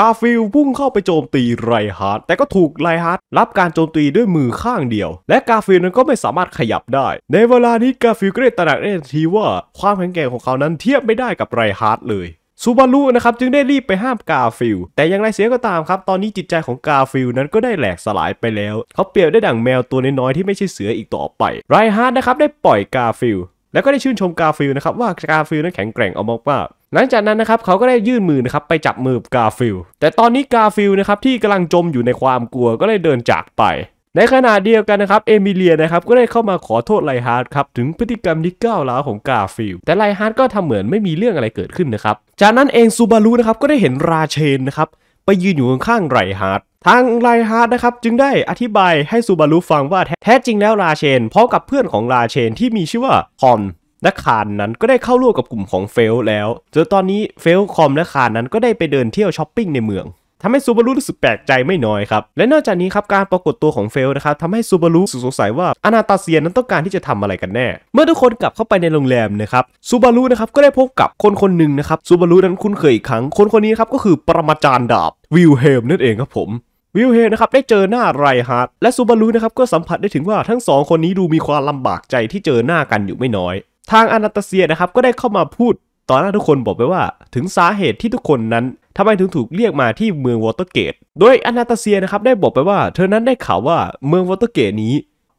กาฟิลพุ่งเข้าไปโจมตีไรฮาร์ดแต่ก็ถูกไรฮาร์ดรับการโจมตีด้วยมือข้างเดียว และกาฟิลนั้นก็ไม่สามารถขยับได้ ในเวลานี้กาฟิลก็ได้ตระหนักได้ทีว่า ความแข็งแกร่งของเขานั้นเทียบไม่ได้กับไรฮาร์ดเลยซูบารุนะครับจึงได้รีบไปห้ามกาฟิลแต่อย่างไรเสียก็ตามครับตอนนี้จิตใจของกาฟิลนั้นก็ได้แหลกสลายไปแล้ว เขาเปรียบได้ดั่งแมวตัวน้อยๆที่ไม่ใช่เสืออีกต่อไปไรฮาร์ดนะครับได้ปล่อยกาฟิลแล้วก็ได้ชื่นชมกาฟิลนะครับว่ากาฟิลนั้นแข็งแกร่งเอามากหลังจากนั้นนะครับเขาก็ได้ยื่นมือนะครับไปจับมือกาฟิลแต่ตอนนี้กาฟิลนะครับที่กำลังจมอยู่ในความกลัวก็เลยเดินจากไป ในขณะเดียวกันนะครับเอมิเลียนะครับก็ได้เข้ามาขอโทษไลฮาร์ดครับถึงพฤติกรรมที่ก้าวร้าวของกาฟิลแต่ไลฮาร์ดก็ทำเหมือนไม่มีเรื่องอะไรเกิดขึ้นนะครับจากนั้นเองซูบารุนะครับก็ได้เห็นราเชนนะครับไปยืนอยู่ข้างไรฮาร์ดทางไรฮาร์ดนะครับจึงได้อธิบายให้ซูบารุฟังว่าแท้จริงแล้วราเชนพร้อมกับเพื่อนของราเชนที่มีชื่อว่าคอนและคารนั้นก็ได้เข้าร่วมกับกลุ่มของเฟลแล้วจนตอนนี้เฟลคอมและคารนั้นก็ได้ไปเดินเที่ยวช้อปปิ้งในเมือง ทำให้ซูบารุรู้สึกแปลกใจไม่น้อยครับ และนอกจากนี้ครับการปรากฏตัวของเฟลนะครับทำให้ซูบารุสงสัยว่า อนาตาเซียนนั้นต้องการที่จะทำอะไรกันแน่ เมื่อทุกคนกลับเข้าไปในโรงแรมนะครับ ซูบารุนะครับ ก็ได้พบกับคนคนหนึ่งนะครับ ซูบารุนั้นคุ้นเคยอีกครั้ง คนคนนี้ครับก็คือปรมาจารย์ดาบวิลเฮมนั่นเองครับผม วิลเฮมนะครับได้เจอหน้าไรฮาร์ดและซูบารุนะครับก็สัมผัสได้ถึงว่าทั้งสองคนนี้ดูมีความลำบากใจที่เจอหน้ากันอยู่ไม่น้อยทางอนาตาเซียนะครับก็ได้เข้ามาพูดต่อหน้าทุกคนบอกไปว่า ถึงสาเหตุที่ทุกคนนั้นทำไมถึงถูกเรียกมาที่เมืองวอเตอร์เกต โดยอนาตาเซียนะครับได้บอกไปว่าเธอนั้นได้ข่าวว่าเมืองวอเตอร์เกตนี้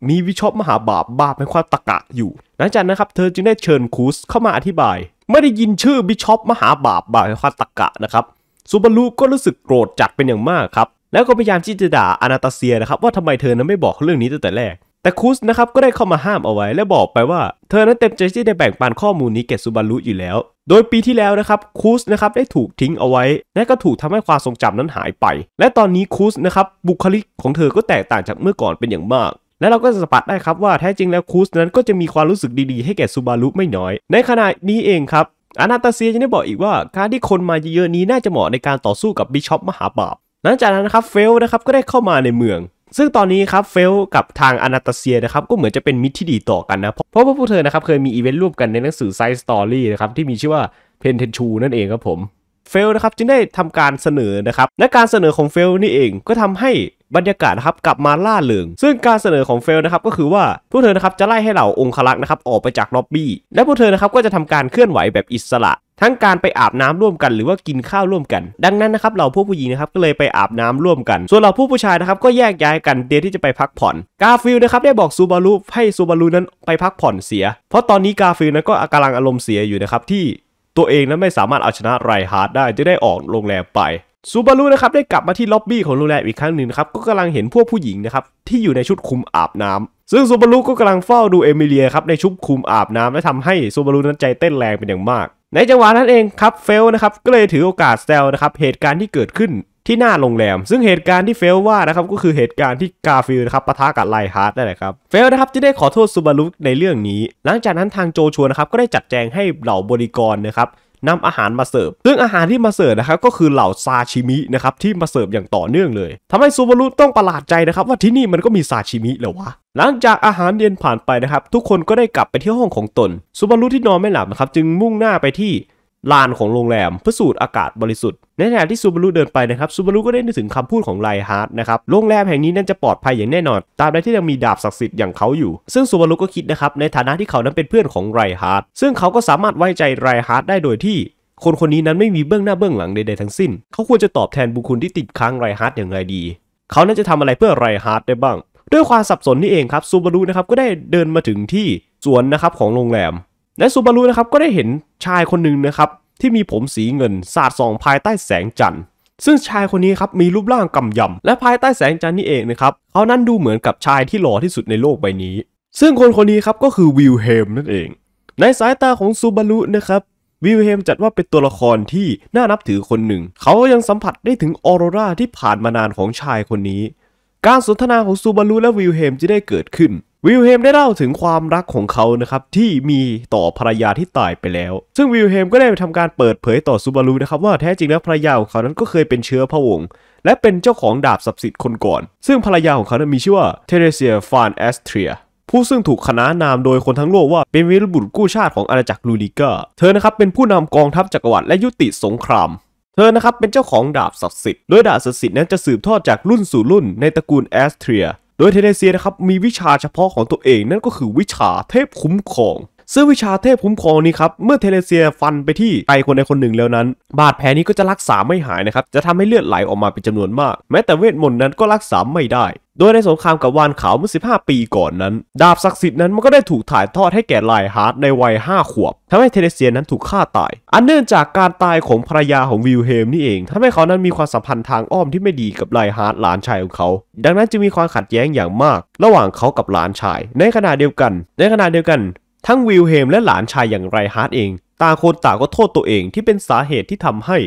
มีวิชอปมหาบาปบาป็นความตะกะอยู่หลังจากนั้นครับเธอจึงได้เชิญคูสเข้ามาอธิบายไม่ได้ยินชื่อบิชอปมหาบาปบาป็นความตะกะนะครับซูบารุก็รู้สึกโกรธจัดเป็นอย่างมากครับแล้วก็พยายามที่จะด่าอนาตาเซียนะครับว่าทำไมเธอนั้นไม่บอกเรื่องนี้ตั้งแต่แรกแต่คุสนะครับก็ได้เข้ามาห้ามเอาไว้และบอกไปว่า เธอนั้นเต็มใจที่ได้แบ่งปันข้อมูลนี้แก่ซูบารุอยู่แล้ว โดยปีที่แล้วนะครับคูสนะครับได้ถูกทิ้งเอาไว้ และก็ถูกทำให้ความทรงจำนั้นหายไป และตอนนี้คูสนะครับบุคลิกของเธอก็แตกต่างจากเมื่อก่อนเป็นอย่างมาก และเราก็จะสัมผัสได้ครับว่าแท้จริงแล้วคูสนั้นก็จะมีความรู้สึกดีๆให้แก่ซูบารุไม่น้อยในขณะนี้เองครับอนาตาเซียยังได้บอกอีกว่าการที่คนมาเยอะๆนี้น่าจะเหมาะในการต่อสู้กับบิชอปมหาบาปหลังจากนั้นนะครับเฟลนะครับก็ได้เข้ามาในเมืองซึ่งตอนนี้ครับเฟลกับทางอนาตาเซียนะครับก็เหมือนจะเป็นมิตรที่ดีต่อกันนะ เพราะว่าพวกเธอนะครับเคยมีอีเวนต์ร่วมกันในหนังสือไซส์สตอรี่นะครับที่มีชื่อว่าเพนเทนชูนั่นเองครับผมเฟลนะครับจึงได้ทำการเสนอนะครับและการเสนอของเฟลนี่เองก็ทำให้บรรยากาศครับกลับมาล่าเริงซึ่งการเสนอของเฟลนะครับก็คือว่าพวกเธอนะครับจะไล่ให้เหล่าองคลักษ์นะครับออกไปจากล็อบบี้และพวกเธอนะครับก็จะทำการเคลื่อนไหวแบบอิสระทั้งการไปอาบน้ำร่วมกันหรือว่ากินข้าวร่วมกัน ดังนั้นนะครับเราผู้ผู้หญิงนะครับก็เลยไปอาบน้ำร่วมกัน ส่วนเราผู้ผู้ชายนะครับก็แยกย้ายกันเดียที่จะไปพักผ่อน กาฟิลนะครับได้บอกซูบารุให้ซูบารุนั้นไปพักผ่อนเสีย เพราะตอนนี้กาฟิลนั้นก็กำลังอารมณ์เสียอยู่นะครับที่ตัวเองนั้นไม่สามารถเอาชนะไรฮาร์ดได้จะได้ออกโรงแรมไปซูบารุนะครับได้กลับมาที่ล็อบบี้ของโรงแรมอีกครั้งหนึ่งครับก็กำลังเห็นพวกผู้หญิงนะครับที่อยู่ในชุดคุมอาบน้ำ ซึ่งซูบารุก็กำลังเฝ้าดูเอมิเลียครับในชุดคุมอาบน้ำและทำให้ซูบารุนั้นใจเต้นแรงเป็นอย่างมากในจังหวะนั้นเองครับเฟลนะครับก็เลยถือโอกาสแซวนะครับเหตุการณ์ที่เกิดขึ้นที่หน้าโรงแรม ซึ่งเหตุการณ์ที่เฟลว่านะครับก็คือเหตุการณ์ที่กาฟิลนะครับปะทะกับไลฮาร์ดนั่นแหละครับเฟลนะครับจะได้ขอโทษซูบารุในเรื่องนี้ หลังจากนั้นทางโจชัวนะครับก็ได้จัดแจงให้เหล่าบริกรนะครับนำอาหารมาเสิร์ฟซึ่งอาหารที่มาเสิร์ฟนะครับก็คือเหล่าซาชิมินะครับ ที่มาเสิร์ฟอย่างต่อเนื่องเลย ทำให้ซูบารุต้องประหลาดใจนะครับ ว่าที่นี่มันก็มีซาชิมิเล้ววะหลังจากอาหารเย็นผ่านไปนะครับ ทุกคนก็ได้กลับไปที่ห้องของตนซูบารุที่นอนไม่หลับนะครับจึงมุ่งหน้าไปที่ลานของโรงแรมเพื่อสูดอากาศบริสุทธิ์ในขณะที่ซูบารุเดินไปนะครับซูบารุก็ได้นึกถึงคำพูดของไลฮาร์ดนะครับโรงแรมแห่งนี้นั่นจะปลอดภัยอย่างแน่นอนตามใดที่ยังมีดาบศักดิ์สิทธิ์อย่างเขาอยู่ ซึ่งซูบารุก็คิดนะครับ ในฐานะที่เขานั้นเป็นเพื่อนของไลฮาร์ดซึ่งเขาก็สามารถไว้ใจไลฮาร์ดได้โดยที่คนคนนี้นั้นไม่มีเบื้องหน้าเบื้องหลังใดๆทั้งสิ้น เขาควรจะตอบแทนบุคคลที่ติดค้างไรฮาร์ดอย่างไรดี เขานั้นจะทำอะไรเพื่อไรฮาร์ดได้บ้าง ด้วยความสับสนนี่เองครับซูบารุนะครับก็ได้เดินมาถึงที่สวนนะครับของโรงแรมและซูบารุนะครับก็ได้เห็นชายคนหนึ่งนะครับที่มีผมสีเงินสาดส่องภายใต้แสงจันทร์ซึ่งชายคนนี้ครับมีรูปร่างกำยำ และภายใต้แสงจันทร์นี่เองนะครับเขานั้นดูเหมือนกับชายที่หล่อที่สุดในโลกใบนี้ ซึ่งคนคนนี้ครับก็คือวิลเฮมนั่นเอง ในสายตาของซูบารุนะครับวิลเฮมจัดว่าเป็นตัวละครที่น่านับถือคนหนึ่งเขายังสัมผัสได้ถึงออโรราที่ผ่านมานานของชายคนนี้การสนทนาของซูบารุและวิลเฮมจะได้เกิดขึ้นวิลเฮมได้เล่าถึงความรักของเขานะครับที่มีต่อภรรยาที่ตายไปแล้ว ซึ่งวิลเฮมก็ได้ไปทำการเปิดเผยต่อซูบารุนะครับว่าแท้จริงแล้วภรรยาของเขานั้นก็เคยเป็นเชื้อพระวงศ์และเป็นเจ้าของดาบศักดิ์สิทธิ์คนก่อน ซึ่งภรรยาของเขานั้นมีชื่อว่าเทเรเซียฟานแอสเทรียผู้ซึ่งถูกขนานนามโดยคนทั้งโลกว่าเป็นวีรบุรุษกู้ชาติของอาณาจักรลูริกาเธอนะครับเป็นผู้นำกองทัพจักรวรรดิและยุติสงคราม เธอนะครับเป็นเจ้าของดาบศักดิ์สิทธิ์โดยดาบศักดิ์สิทธิ์นั้นจะสืบทอดจากรุ่นสู่รุ่นในตระกูลแอสเทรียโดยเทเนเซียนะครับมีวิชาเฉพาะของตัวเองนั่นก็คือวิชาเทพคุ้มครองซึ่งวิชาเทพคุ้มครองนี้ครับ เมื่อเทเลเซียฟันไปที่ใครคนใดคนหนึ่งแล้วนั้น บาดแผลนี้ก็จะรักษาไม่หายนะครับ จะทำให้เลือดไหลออกมาเป็นจำนวนมาก แม้แต่เวทมนต์นั้นก็รักษาไม่ได้ โดยในสงครามกับวานขาวเมื่อ 15 ปีก่อนนั้น ดาบศักดิ์สิทธิ์นั้นมันก็ได้ถูกถ่ายทอดให้แก่ลายฮาร์ดในวัย 5 ขวบ ทำให้เทเลเซียนั้นถูกฆ่าตาย อันเนื่องจากการตายของภรรยาของวิลเฮมนี่เอง ทำให้เขานั้นมีความสัมพันธ์ทางอ้อมที่ไม่ดีกับลายฮาร์ดหลานชายของเขา ดังนั้นจึงมีความขัดแย้งอย่างมาก ระหว่างเขากับหลานชาย ในขณะเดียวกัน ในขณะเดียวกันทั้งวิลเฮมและหลานชายอย่างไรฮาร์ดเอง ต่างคนต่างก็โทษตัวเองที่เป็นสาเหตุที่ทำให้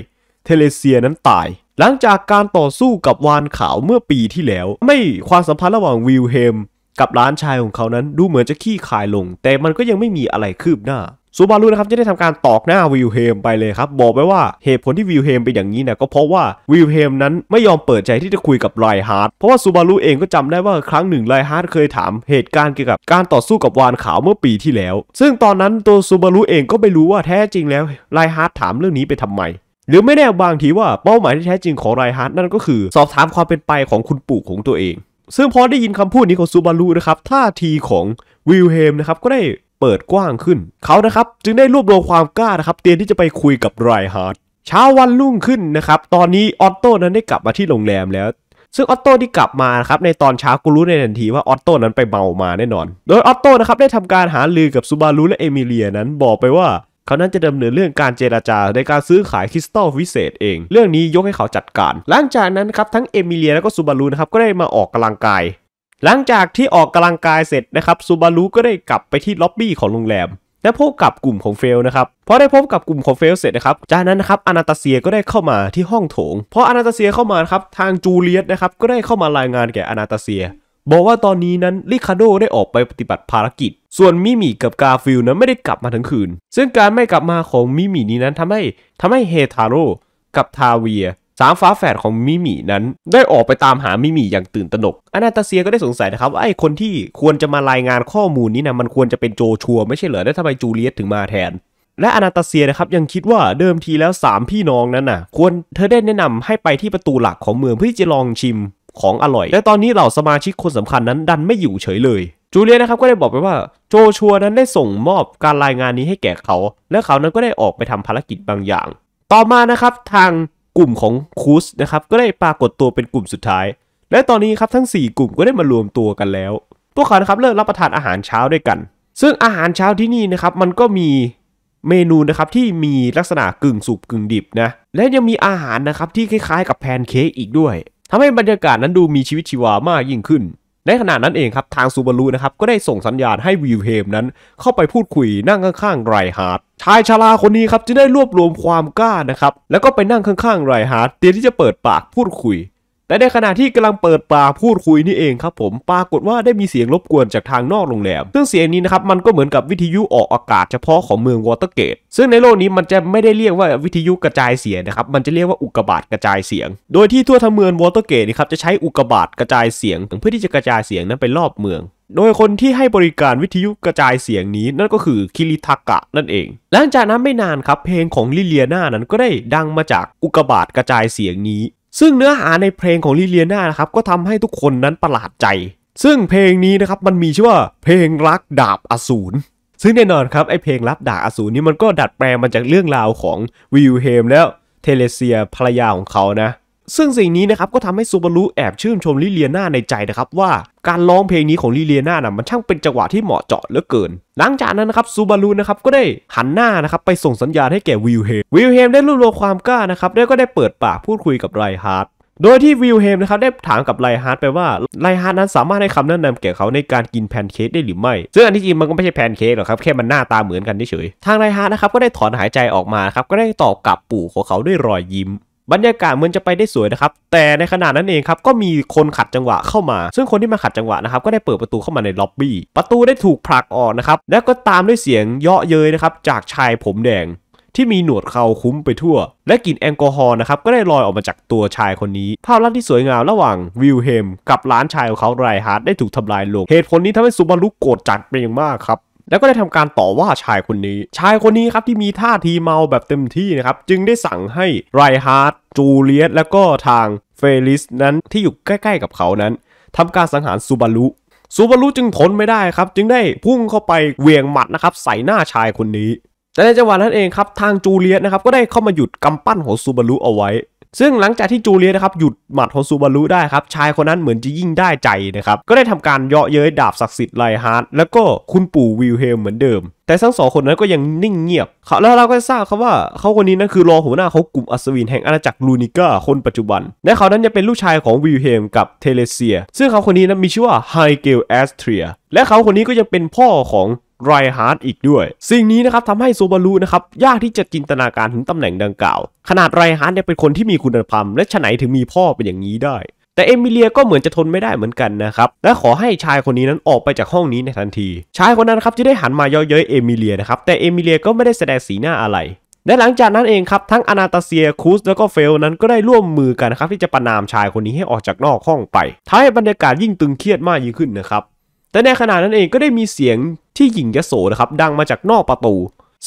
เทเลเซียนั้นตาย หลังจากการต่อสู้กับวานขาวเมื่อปีที่แล้ว ไม่ความสัมพันธ์ระหว่างวิลเฮมกับหลานชายของเขานั้นดูเหมือนจะขี้คายลง แต่มันก็ยังไม่มีอะไรคืบหน้าซูบารุนะครับจะได้ทำการตอกหน้าวิลเฮมไปเลยครับ บอกไปว่าเหตุผลที่วิลเฮมเป็นอย่างนี้เนี่ยก็เพราะว่าวิลเฮม นั้นไม่ยอมเปิดใจที่จะคุยกับไรฮาร์ดเพราะว่าซูบารุเองก็จำได้ว่า ครั้งหนึ่งไรฮาร์ดเคยถาม เหตุการณ์เกี่ยวกับการต่อสู้กับวานขาวเมื่อปีที่แล้ว ซึ่งตอนนั้น ตัวซูบารุเองก็ไม่รู้ว่าแท้จริงแล้วไรฮาร์ดถามเรื่องนี้ไปทำไม หรือไม่แน่บางทีว่าเป้าหมายที่แท้จริงของไรฮาร์ดนั่นก็คือ สอบถามความเป็นไปของคุณปู่ของตัวเอง ซึ่งพอได้ยินคำพูดนี้ของซูบารุนะครับท่าทีของวิลเฮมนะครับก็ได้เปิดกว้างขึ้น เขานะครับจึงได้รวบรวมความกล้านะครับ เตรียมที่จะไปคุยกับไรฮาร์ดเช้าวันรุ่งขึ้นนะครับ ตอนนี้ออตโต้นั้นได้กลับมาที่โรงแรมแล้วซึ่งออตโต้ที่กลับมาครับในตอนเช้ากูรู้ในทันทีว่าออตโต้นั้นไปเมามาแน่นอน โดยออตโต้นะครับได้ทำการหาลือกับซูบารุและเอมิเลียนั้นบอกไปว่า เขานั้นจะดำเนินเรื่องการเจราจาในการซื้อขายคริสตัลวิเศษเอง เรื่องนี้ยกให้เขาจัดการ หลังจากนั้นครับทั้งเอมิเลียและก็ซูบารุนะครับก็ได้มาออกกำลังกายหลังจากที่ออกกำลังกายเสร็จนะครับซูบารุก็ได้กลับไปที่ล็อบบี้ของโรงแรมและพบกับกลุ่มของเฟลนะครับพอได้พบกับกลุ่มของเฟลเสร็จนะครับจากนั้นนะครับอนาตาเซียก็ได้เข้ามาที่ห้องโถงพออนาตาเซียเข้ามาครับทางจูเลียตนะครับก็ได้เข้ามารายงานแก่อนาตาเซียบอกว่าตอนนี้นั้นลิคาโดได้ออกไปปฏิบัติภารกิจส่วนมิมี่กับกาฟิลนั้นไม่ได้กลับมาทั้งคืนซึ่งการไม่กลับมาของมิมี่นี้นั้นทำให้ทำให้เฮทาโร่กับทาเวียสามฟ้าแฝดของมิมินั้นได้ออกไปตามหามิมิอย่างตื่นตระหนกอนาตาเซียก็ได้สงสัยนะครับ ว่าไอ้คนที่ควรจะมารายงานข้อมูลนี้นะมันควรจะเป็นโจชัวไม่ใช่เหรอแล้วทำไมจูเลียตถึงมาแทน และอนาตาเซียนะครับยังคิดว่าเดิมทีแล้ว 3 พี่น้องนั้นน่ะควรเธอได้แนะนำให้ไปที่ประตูหลักของเมืองเพื่อจะลองชิมของอร่อยและตอนนี้เหล่าสมาชิกคนสำคัญนั้นดันไม่อยู่เฉยเลย จูเลียนะครับก็ได้บอกไปว่า โจชัวนั้นได้ส่งมอบการรายงานนี้ให้แก่เขา และเขานั้นก็ได้ออกไปทำภารกิจบางอย่าง ต่อมานะครับ ทางกลุ่มของคูสนะครับก็ได้ปรากฏตัวเป็นกลุ่มสุดท้าย และตอนนี้ครับทั้ง 4 กลุ่มก็ได้มารวมตัวกันแล้ว พวกเขานะครับเริ่มรับประทานอาหารเช้าด้วยกัน ซึ่งอาหารเช้าที่นี่นะครับมันก็มีเมนูนะครับที่มีลักษณะกึ่งสุกกึ่งดิบนะและยังมีอาหารนะครับที่คล้ายๆกับแพนเค้กอีกด้วย ทำให้บรรยากาศนั้นดูมีชีวิตชีวามากยิ่งขึ้นในขณะนั้นเองครับ ทางซูบารุนะครับก็ได้ส่งสัญญาณให้วิวเฮมนั้น เข้าไปพูดคุยนั่งข้าง ๆ ไรฮาร์ดชายชาราคนนี้ครับ จะได้รวบรวมความกล้านะครับ แล้วก็ไปนั่งข้างๆไรฮาร์ดเตรียมที่จะเปิดปากพูดคุยแต่ในขณะที่กำลังเปิดปากพูดคุยนี่เองครับ ผมปรากฏว่าได้มีเสียงรบกวนจากทางนอกโรงแรมซึ่งเสียงนี้นะครับมันก็เหมือนกับวิทยุออกอากาศเฉพาะของเมืองวอเตอร์เกต ซึ่งในโลกนี้มันจะไม่ได้เรียกว่าวิทยุกระจายเสียงนะครับ มันจะเรียกว่าอุกกาบาตกระจายเสียง โดยที่ทั่วทั้งเมืองวอเตอร์เกตนี่ครับจะใช้อุกกาบาตกระจายเสียงเพื่อที่จะกระจายเสียงนั้นไปรอบเมือง โดยคนที่ให้บริการวิทยุกระจายเสียงนี้นั่นก็คือคิริทากะนั่นเองหลังจากนั้นไม่นานครับเพลงของลิเลียนานั้นก็ได้ดังมาจากอุกบาทกระจายเสียงนี้ซึ่งเนื้อหาในเพลงของลิเลียนานะครับก็ทำให้ทุกคนนั้นประหลาดใจ ซึ่งเพลงนี้นะครับมันมีชื่อว่าเพลงรักดาบอสูร ซึ่งแน่นอนครับไอเพลงรักดาบอสูรนี้มันก็ดัดแปลงมาจากเรื่องราวของวิลเฮมแล้ว เทเลเซียภรรยาของเขานะซึ่งสิ่งนี้นะครับก็ทำให้ซูบารุแอบชื่นชมลิเลียนาในใจนะครับว่าการร้องเพลงนี้ของลิเลียนานะมันช่างเป็นจังหวะที่เหมาะเจาะเหลือเกิน หลังจากนั้นนะครับซูบารุนะครับก็ได้หันหน้านะครับไปส่งสัญญาณให้แก่วิลเฮมวิลเฮมได้รวบรวมความกล้านะครับแล้วก็ได้เปิดปากพูดคุยกับไรฮาร์ดโดยที่วิลเฮมนะครับได้ถามกับไรฮาร์ดไปว่าไรฮาร์ดนั้นสามารถให้คำแนะนำแก่เขาในการกินแพนเค้กได้หรือไม่ซึ่งอันที่จริงมันก็ไม่ใช่แพนเค้กหรอกครับแค่มันหน้าตาเหมือนกันเฉยทางไรฮาร์ดนะครับก็ได้ถอนหายใจออกมาครับก็ได้ตอบกลับปู่ของเขาด้วยรอยยิ้มบรรยากาศเหมือนจะไปได้สวยนะครับ แต่ในขณะนั้นเองครับก็มีคนขัดจังหวะเข้ามา ซึ่งคนที่มาขัดจังหวะนะครับ ก็ได้เปิดประตูเข้ามาในล็อบบี้ประตูได้ถูกผลักออกนะครับแล้วก็ตามด้วยเสียงเยาะเย้ยนะครับจากชายผมแดง ที่มีหนวดเขาคุ้มไปทั่ว และกลิ่นแอลกอฮอล์นะครับก็ได้ลอยออกมาจากตัวชายคนนี้ภาพลักษณ์ที่สวยงามระหว่างวิลเฮมกับร้านชายของเขาไรฮาร์ดได้ถูกทำลายลงเหตุผลนี้ทำให้ซูบารุโกรธจัดเป็นอย่างมากครับแล้วก็ได้ทำการต่อว่าชายคนนี้ ชายคนนี้ครับที่มีท่าทีเมาแบบเต็มที่นะครับจึงได้สั่งให้ไรฮาร์ดจูเลียส และก็ทางเฟลิสนั้นที่อยู่ใกล้ๆกับเขานั้น ทำการสังหารซูบารุซูบารุจึงทนไม่ได้ครับจึงได้พุ่งเข้าไปเวียงหมัดนะครับใส่หน้าชายคนนี้ แต่ในจังหวะนั้นเองครับทางจูเลียสนะครับก็ได้เข้ามาหยุดกำปั้นของซูบารุเอาไว้ซึ่งหลังจากที่จูเลียนะครับหยุดหมัดฮอนซูบารุได้ครับชายคนนั้นเหมือนจะยิ่งได้ใจนะครับก็ได้ทำการเยาะเย้ยดาบศักดิ์สิทธิ์ไลฮาร์ดแล้วก็คุณปู่วิลเฮมเหมือนเดิม แต่ทั้งสองคนนั้นก็ยังนิ่งเงียบเขาแล้วเราก็ทราบครับว่าเขาคนนี้นั่นคือรองหัวหน้าเขากลุ่มอัศวินแห่งอาณาจักรลูนิก้าคนปัจจุบัน และเขานั้นจะเป็นลูกชายของวิลเฮมกับเทเลเซีย ซึ่งเขาคนนี้นั้นมีชื่อว่าไฮเกลแอสเทรียและเขาคนนี้ก็ยังเป็นพ่อของไรฮาร์ดอีกด้วย สิ่งนี้นะครับทำให้โซบารุนะครับ ยากที่จะจินตนาการถึงตำแหน่งดังกล่าว ขนาดไรฮาร์ดเนี่ยเป็นคนที่มีคุณธรรม และฉไหนถึงมีพ่อเป็นอย่างนี้ได้ แต่เอมิเลียก็เหมือนจะทนไม่ได้เหมือนกันนะครับ และขอให้ชายคนนี้นั้นออกไปจากห้องนี้ในทันที ชายคนนั้นครับจะได้หันมาเย่อเย้ยเอมิเลียนะครับ แต่เอมิเลียก็ไม่ได้แสดงสีหน้าอะไรและหลังจากนั้นเองครับ ทั้งอนาตาเซียคูสแล้วก็เฟลนั้นก็ได้ร่วมมือกันนะครับที่จะประนามชายคนนี้ให้ออกจากนอกห้องไปทำให้บรรยากาศยิ่งตึงเครียดมากยิ่งขึ้นนะครับแต่ในขณะนั้นเองก็ได้มีเสียงที่หญิงยโสนะครับดังมาจากนอกประตู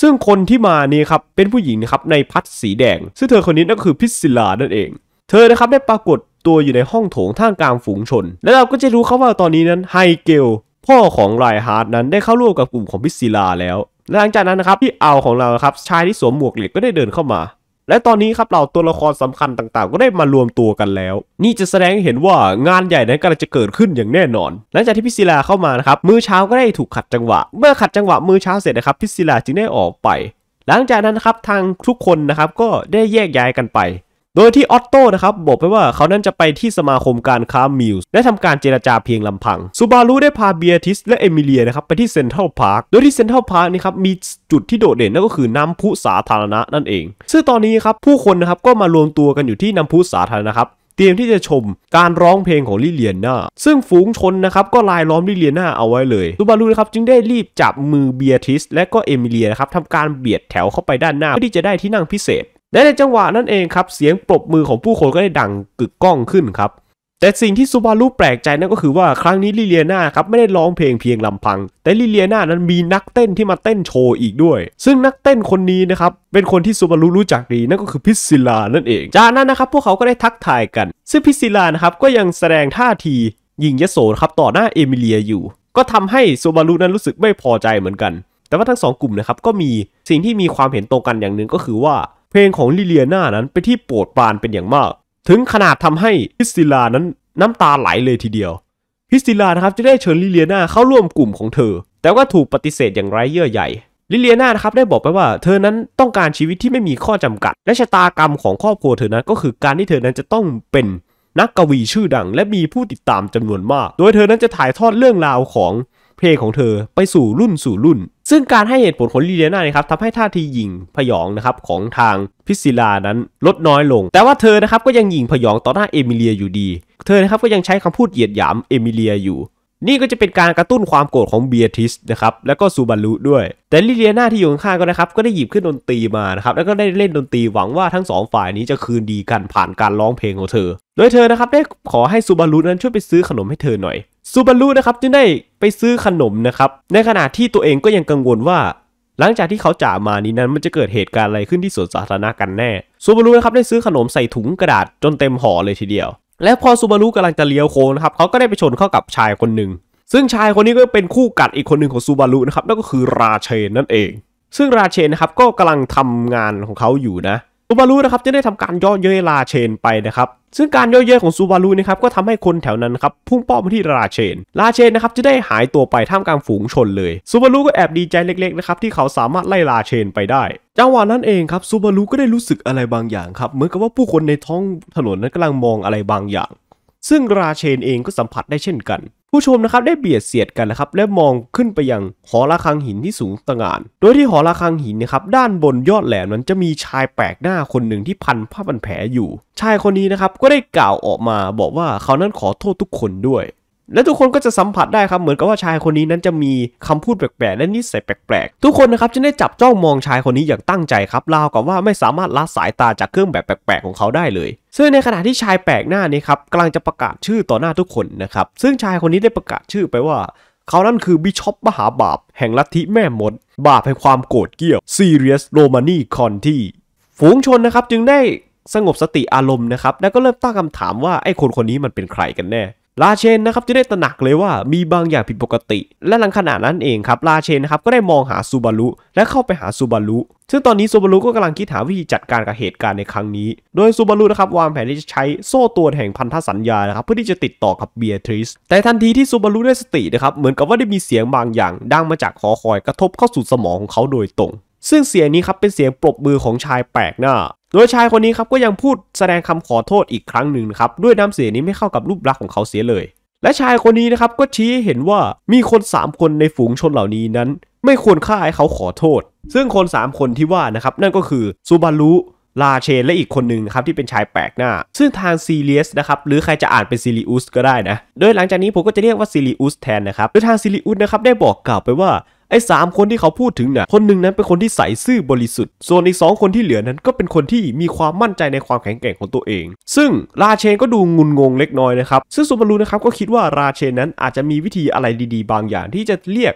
ซึ่งคนที่มานี่ครับเป็นผู้หญิงนะครับในพัดสีแดง ซึ่งเธอคนนี้นั่นก็คือพิศิลานั่นเอง เธอนะครับได้ปรากฏตัวอยู่ในห้องโถงท่ามกลางฝูงชน และเราก็จะรู้เขาว่าตอนนี้นั้นไฮเกลพ่อของไรฮาร์ดนั้นได้เข้าร่วมกับกลุ่มของพิศิลาแล้วหลังจากนั้นนะครับพี่เอาของเราครับชายที่สวมหมวกเหล็กก็ได้เดินเข้ามาและตอนนี้ครับเหล่าตัวละครสำคัญต่างๆ ก็ได้มารวมตัวกันแล้ว นี่จะแสดงเห็นว่างานใหญ่นั้นกำลังจะเกิดขึ้นอย่างแน่นอน หลังจากที่พิศิลาเข้ามานะครับมือเช้าก็ได้ถูกขัดจังหวะเมื่อขัดจังหวะมือเช้าเสร็จนะครับพิศิลาจึงได้ออกไป หลังจากนั้นครับทางทุกคนนะครับก็ได้แยกย้ายกันไปโดยที่ออตโต้นะครับ บอกไปว่าเขานั้นจะไปที่สมาคมการค้ามิลส์และทำการเจรจาเพียงลำพังซูบารุได้พาเบียติสและเอมิเลียนะครับ ไปที่เซ็นทรัลพาร์คโดยที่เซ็นทรัลพาร์คนี่ครับมีจุดที่โดดเด่น นั่นก็คือน้ำพุสาธารณะนั่นเอง ซึ่งตอนนี้ครับผู้คนนะครับก็มารวมตัวกันอยู่ที่น้าพุสาธารณะครับ เตรียมที่จะชมการร้องเพลงของลิเลียนาซึ่งฝูงชนนะครับ ก็ลายล้อมลิเลียนาเอาไว้เลยซูบารุนะครับจึงได้รีบจับมือเบียติสและก็เอมิเลียนะครับทำการเบียดแถวเข้าไปด้านหน้า เพื่อที่จะได้ที่นั่งพิเศษและในจังหวะนั้นเองครับเสียงปรบมือของผู้คนก็ได้ดังกึกก้องขึ้นครับแต่สิ่งที่ซูบารุแปลกใจนั่นก็คือว่าครั้งนี้ลิเลียนาครับไม่ได้ร้องเพลงเพียงลำพัง แต่ลิเลียนานั้นมีนักเต้นที่มาเต้นโชว์อีกด้วย ซึ่งนักเต้นคนนี้นะครับเป็นคนที่ซูบารุรู้จักดีนั่นก็คือพิซิลานั่นเอง จากนั้นนะครับพวกเขาก็ได้ทักทายกัน ซึ่งพิซิลานะครับก็ยังแสดงท่าทียิงยโสครับต่อหน้าเอมิเลียอยู่ ก็ทำให้ซูบารุนั้นรู้สึกไม่พอใจเหมือนกัน แต่ว่าทั้งสองกลุ่มนะครับก็มีสิ่งที่มีความเห็นตรงกันอย่างหนึ่งก็คือว่าเพลงของลิเลียนานั้นเป็นที่โปรดปรานเป็นอย่างมาก ถึงขนาดทำให้พิสติลานั้นน้ำตาไหลเลยทีเดียวพิสติลานะครับจะได้เชิญลิเลียนาเข้าร่วมกลุ่มของเธอ แต่ว่าถูกปฏิเสธอย่างไร้เยื่อใยลิเลียนานะครับได้บอกไปว่าเธอนั้นต้องการชีวิตที่ไม่มีข้อจำกัด และชะตากรรมของครอบครัวเธอนั้นก็คือการที่เธอนั้นจะต้องเป็นนักกวีชื่อดัง และมีผู้ติดตามจำนวนมาก โดยเธอนั้นจะถ่ายทอดเรื่องราวของเพลงของเธอไปสู่รุ่นสู่รุ่นซึ่งการให้เหตุผลของลีเดียนานะครับทำให้ท่าทีหยิ่งพยองนะครับของทางพิซิลานั้นลดน้อยลง แต่ว่าเธอนะครับก็ยังหยิ่งพยองต่อหน้าเอมิเลียอยู่ดี เธอนะครับก็ยังใช้คำพูดเหยียดหยามเอมิเลียอยู่นี่ก็จะเป็นการกระตุ้นความโกรธของเบียทิสนะครับแล้วก็ซูบารุด้วย แต่ลิเลียนาที่อยู่ข้างก็นะครับก็ได้หยิบขึ้นดนตรีมานะครับแล้วก็ได้เล่นดนตรีหวังว่าทั้งสองฝ่ายนี้จะคืนดีกันผ่านการร้องเพลงของเธอโดยเธอนะครับได้ขอให้ซูบารุนั้นช่วยไปซื้อขนมให้เธอหน่อยซูบารุนะครับจึงได้ไปซื้อขนมนะครับในขณะที่ตัวเองก็ยังกังวลว่า หลังจากที่เขาจ่ามานี้นั้น มันจะเกิดเหตุการณ์อะไรขึ้นที่สวนสาธารณะกันแน่ซูบารุนะครับได้ซื้อขนมใส่ถุงกระดาษจนเต็มห่อเลยทีเดียวและพอซูบารุกำลังจะเลี้ยวโค้งนะครับเขาก็ได้ไปชนเข้ากับชายคนหนึ่ง ซึ่งชายคนนี้ก็เป็นคู่กัดอีกคนหนึ่งของซูบารุนะครับ นั่นก็คือราเชนนั่นเอง ซึ่งราเชนนะครับก็กำลังทำงานของเขาอยู่นะซูบารุนะครับจะได้ทำการย่อเย้ยราเชนไปนะครับ ซึ่งการย่อเย้ยของซูบารุนะครับก็ทำให้คนแถวนั้นครับพุ่งเป้ามาที่ราเชนราเชนนะครับจะได้หายตัวไปท่ามกลางฝูงชนเลยซูบารุก็แอบดีใจเล็กๆนะครับที่เขาสามารถไล่ราเชนไปได้ จังหวะนั้นเองครับซูบารุก็ได้รู้สึกอะไรบางอย่างครับเหมือนกับว่าผู้คนในท้องถนนนั้นกำลังมองอะไรบางอย่าง ซึ่งราเชนเองก็สัมผัสได้เช่นกันผู้ชมนะครับได้เบียดเสียดกันนะครับ และมองขึ้นไปยัง หอระฆังหินที่สูงตระหง่าน โดยที่หอระฆังหินนะครับด้านบนยอดแหลมนั้นจะมีชายแปลกหน้าคนหนึ่งที่พันผ้าพันแผลอยู่ ชายคนนี้นะครับก็ได้กล่าวออกมาบอกว่าเขานั้นขอโทษทุกคนด้วยและทุกคนก็จะสัมผัสได้ครับเหมือนกับว่าชายคนนี้นั้นจะมีคำพูดแปลกๆและนิสัยแปลกๆ ทุกคนนะครับจะได้จับจ้องมองชายคนนี้อย่างตั้งใจครับราวกับว่าไม่สามารถละสายตาจากเครื่องแบบแปลกๆของเขาได้เลย ซึ่งในขณะที่ชายแปลกหน้านี้ครับกำลังจะประกาศชื่อต่อหน้าทุกคนนะครับซึ่งชายคนนี้ได้ประกาศชื่อไปว่า เขานั่นคือบิชอปมหาบาปแห่งลัทธิแม่มด บาปแห่งความโกรธเกี่ยวซีเรียสโรมานีคอนที่ฝูงชนนะครับจึงได้สงบสติอารมณ์นะครับแล้วก็เริ่มตั้งคำถามว่าไอ้คนคนนี้มันเป็นใครกันแน่ลาเชนนะครับจะได้ตระหนักเลยว่ามีบางอย่างผิดปกติ และหลังขณะนั้นเองครับลาเชนนะครับก็ได้มองหาซูบารุและเข้าไปหาซูบารุซึ่งตอนนี้ซูบารุก็กำลังคิดหาวิธีจัดการกับเหตุการณ์ในครั้งนี้ โดยซูบารุนะครับวางแผนที่จะใช้โซ่ตัวแห่งพันธสัญญานะครับเพื่อที่จะติดต่อกับเบียทริสแต่ทันทีที่ซูบารุได้สตินะครับเหมือนกับว่าได้มีเสียงบางอย่าง ดังมาจากคอคอยกระทบเข้าสู่สมองของเขาโดยตรง ซึ่งเสียงนี้ครับเป็นเสียงปรบมือของชายแปลกหน้าโดยชายคนนี้ครับก็ยังพูดแสดงคำขอโทษอีกครั้งหนึ่งครับด้วยน้ำเสียงนี้ไม่เข้ากับรูปลักษณ์ของเขาเสียเลย และชายคนนี้นะครับก็ชี้เห็นว่ามีคน3คนในฝูงชนเหล่านี้นั้นไม่ควรฆ่าให้เขาขอโทษซึ่งคน3คนที่ว่านะครับนั่นก็คือซูบารุลาเชนและอีกคนหนึ่งครับที่เป็นชายแปลกหน้า ซึ่งทางซีเรียสนะครับหรือใครจะอ่านเป็นซิลิอุสก็ได้นะโดยหลังจากนี้ผมก็จะเรียกว่าซิลิอุสแทนนะครับโดยทางซิลิอุสนะครับได้บอกกล่าวไปว่าไอ้สามคนที่เขาพูดถึงเนี่ยคนหนึ่งนั้นเป็นคนที่ใสซื่อบริสุทธิ์ ส่วนอีกสองคนที่เหลือนั้นก็เป็นคนที่มีความมั่นใจในความแข็งแกร่งของตัวเอง ซึ่งราเชนก็ดูงุนงงเล็กน้อยนะครับ ซึ่งซูบารุนะครับก็คิดว่าราเชนนั้นอาจจะมีวิธีอะไรดี ๆ บางอย่างที่จะเรียก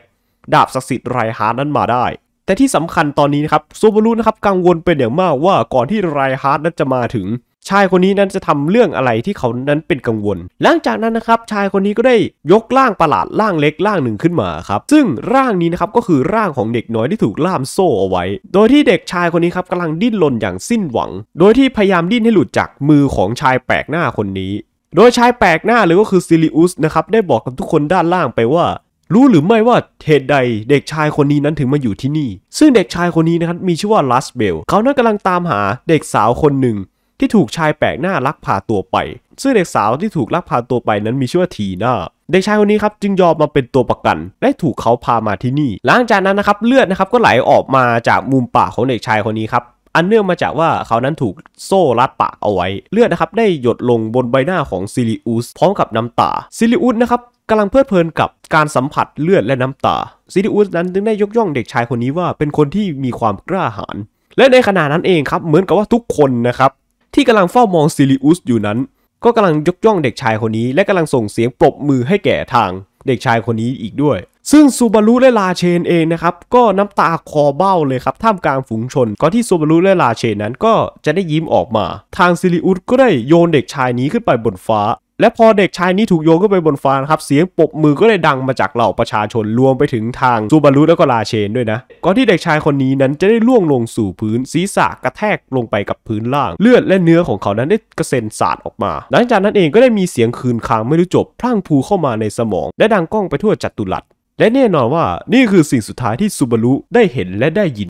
ดาบศักดิ์สิทธิ์ไรฮาร์นั้นมาได้ แต่ที่สำคัญตอนนี้นะครับซูบารุนะครับกังวลเป็นอย่างมากว่าก่อนที่ไรฮาร์ดนั้นจะมาถึงชายคนนี้นั้นจะทำเรื่องอะไรที่เขานั้นเป็นกังวล หลังจากนั้นนะครับชายคนนี้ก็ได้ยกร่างประหลาดร่างเล็กร่างหนึ่งขึ้นมาครับ ซึ่งร่างนี้นะครับก็คือร่างของเด็กน้อยที่ถูกล่ามโซ่เอาไว้ โดยที่เด็กชายคนนี้ครับกำลังดิ้นรนอย่างสิ้นหวัง โดยที่พยายามดิ้นให้หลุดจากมือของชายแปลกหน้าคนนี้ โดยชายแปลกหน้าหรือก็คือซิลิอุสนะครับได้บอกกับทุกคนด้านล่างไปว่า รู้หรือไม่ว่าเหตุใด เด็กชายคนนี้นั้นถึงมาอยู่ที่นี่ ซึ่งเด็กชายคนนี้นะครับมีชื่อว่าลัสเบล เขานั้นกำลังตามหาเด็กสาวคนหนึ่งที่ถูกชายแปลกหน้าลักพาตัวไป ซึ่งเด็กสาวที่ถูกลักพาตัวไปนั้นมีชื่อว่าทีน่า เด็กชายคนนี้ครับ จึงยอมมาเป็นตัวประกันและถูกเขาพามาที่นี่ หลังจากนั้นนะครับเลือดนะครับก็ไหลออกมาจากมุมปากของเด็กชายคนนี้ครับ อันเนื่องมาจากว่าเขานั้นถูกโซ่รัดปากเอาไว้ เลือดนะครับได้หยดลงบนใบหน้าของซิลิอุสพร้อมกับน้ำตา ซิลิอุสนะครับกำลังเพลิดเพลินกับการสัมผัสเลือดและน้ำตา ซิลิอุสนั้นจึงได้ยกย่องเด็กชายคนนี้ว่า เป็นคนที่มีความกล้าหาญ และในขณะนั้นเองครับเหมือนกับว่าทุกคนนะครับที่กำลังเฝ้ามองซิลิอุสอยู่นั้นก็กำลังยกย่องเด็กชายคนนี้ และกำลังส่งเสียงปรบมือให้แก่ทางเด็กชายคนนี้อีกด้วย ซึ่งซูบารุและลาเชนเองนะครับก็น้ำตาคอเบ้าเลยครับ ท่ามกลางฝูงชน ก่อนที่ซูบารุและลาเชนนั้นก็จะได้ยิ้มออกมา ทางซิลิอุสก็ได้โยนเด็กชายนี้ขึ้นไปบนฟ้าและพอเด็กชายนี้ถูกโยงขึ้นไปบนฟ้านะครับเสียงปบมือก็เลยดังมาจากเหล่าประชาชนรวมไปถึงทางซูบารุและก็ลาเชนด้วยนะก่อนที่เด็กชายคนนี้นั้นจะได้ล่วงลงสู่พื้นศีรษะกระแทกลงไปกับพื้นล่างเลือดและเนื้อของเขานั้นได้กระเซ็นสาดออกมาหลังจากนั้นเองก็ได้มีเสียงคืนค้างไม่รู้จบพลั่งพูเข้ามาในสมอง และดังก้องไปทั่วจัตุรัส และแน่นอนว่า นี่คือสิ่งสุดท้ายที่ซูบารุได้เห็นและได้ยิน